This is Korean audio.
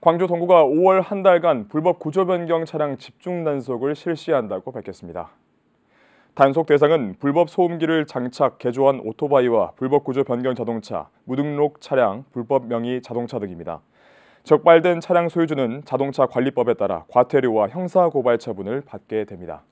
광주 동구가 5월 한 달간 불법 구조 변경 차량 집중 단속을 실시한다고 밝혔습니다. 단속 대상은 불법 소음기를 장착, 개조한 오토바이와 불법 구조 변경 자동차, 무등록 차량, 불법 명의 자동차 등입니다. 적발된 차량 소유주는 자동차 관리법에 따라 과태료와 형사고발 처분을 받게 됩니다.